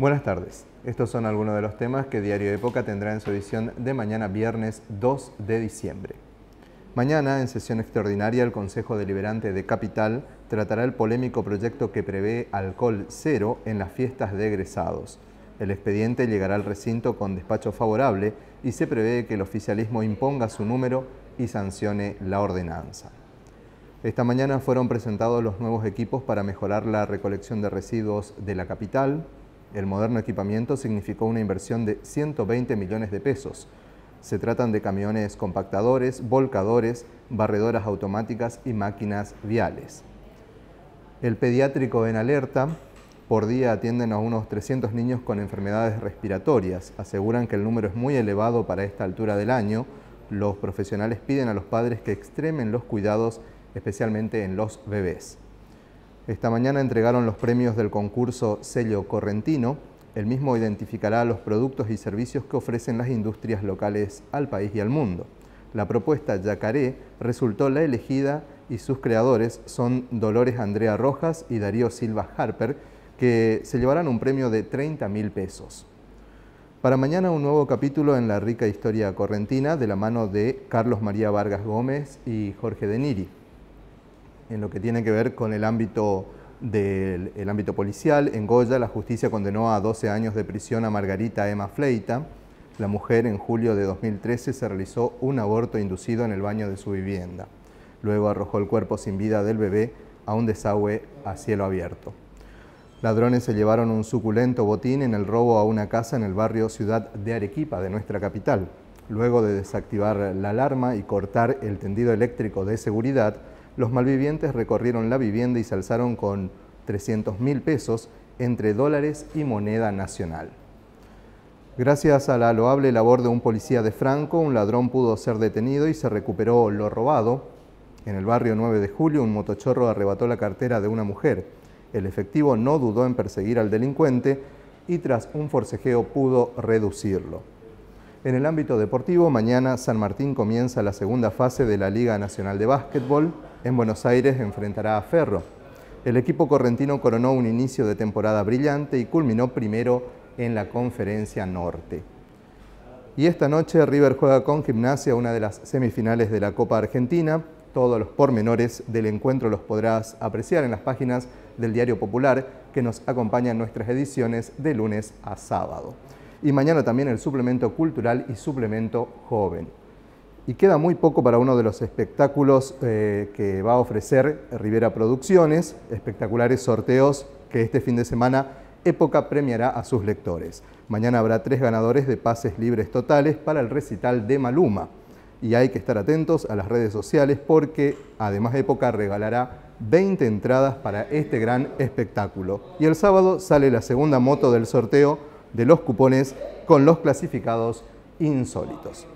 Buenas tardes. Estos son algunos de los temas que Diario Época tendrá en su edición de mañana viernes 2 de diciembre. Mañana, en sesión extraordinaria, el Consejo Deliberante de Capital tratará el polémico proyecto que prevé alcohol cero en las fiestas de egresados. El expediente llegará al recinto con despacho favorable y se prevé que el oficialismo imponga su número y sancione la ordenanza. Esta mañana fueron presentados los nuevos equipos para mejorar la recolección de residuos de la capital. El moderno equipamiento significó una inversión de 120 millones de pesos. Se tratan de camiones compactadores, volcadores, barredoras automáticas y máquinas viales. El pediátrico en alerta por día atienden a unos 300 niños con enfermedades respiratorias. Aseguran que el número es muy elevado para esta altura del año. Los profesionales piden a los padres que extremen los cuidados, especialmente en los bebés. Esta mañana entregaron los premios del concurso Sello Correntino. El mismo identificará los productos y servicios que ofrecen las industrias locales al país y al mundo. La propuesta Yacaré resultó la elegida y sus creadores son Dolores Andrea Rojas y Darío Silva Harper, que se llevarán un premio de 30 mil pesos. Para mañana un nuevo capítulo en la rica historia correntina de la mano de Carlos María Vargas Gómez y Jorge De en lo que tiene que ver con el ámbito del ámbito policial. En Goya, la justicia condenó a 12 años de prisión a Margarita Emma Fleita. La mujer en julio de 2013 se realizó un aborto inducido en el baño de su vivienda. Luego arrojó el cuerpo sin vida del bebé a un desagüe a cielo abierto. Ladrones se llevaron un suculento botín en el robo a una casa en el barrio Ciudad de Arequipa, de nuestra capital. Luego de desactivar la alarma y cortar el tendido eléctrico de seguridad, los malvivientes recorrieron la vivienda y se alzaron con 300 mil pesos entre dólares y moneda nacional. Gracias a la loable labor de un policía de Franco, un ladrón pudo ser detenido y se recuperó lo robado. En el barrio 9 de julio, un motochorro arrebató la cartera de una mujer. El efectivo no dudó en perseguir al delincuente y tras un forcejeo pudo reducirlo. En el ámbito deportivo, mañana San Martín comienza la segunda fase de la Liga Nacional de Básquetbol en Buenos Aires enfrentará a Ferro. El equipo correntino coronó un inicio de temporada brillante y culminó primero en la Conferencia Norte. Y esta noche River juega con Gimnasia una de las semifinales de la Copa Argentina. Todos los pormenores del encuentro los podrás apreciar en las páginas del Diario Popular que nos acompañan nuestras ediciones de lunes a sábado. Y mañana también el suplemento cultural y suplemento joven y queda muy poco para uno de los espectáculos eh, que va a ofrecer Rivera Producciones, espectaculares sorteos que este fin de semana Época premiará a sus lectores. Mañana habrá tres ganadores de pases libres totales para el recital de Maluma. Y hay que estar atentos a las redes sociales porque además Época regalará 20 entradas para este gran espectáculo. Y el sábado sale la segunda moto del sorteo de los cupones con los clasificados insólitos.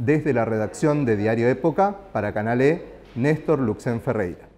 Desde la redacción de Diario Época, para Canal E, Néstor Luxén Ferreira.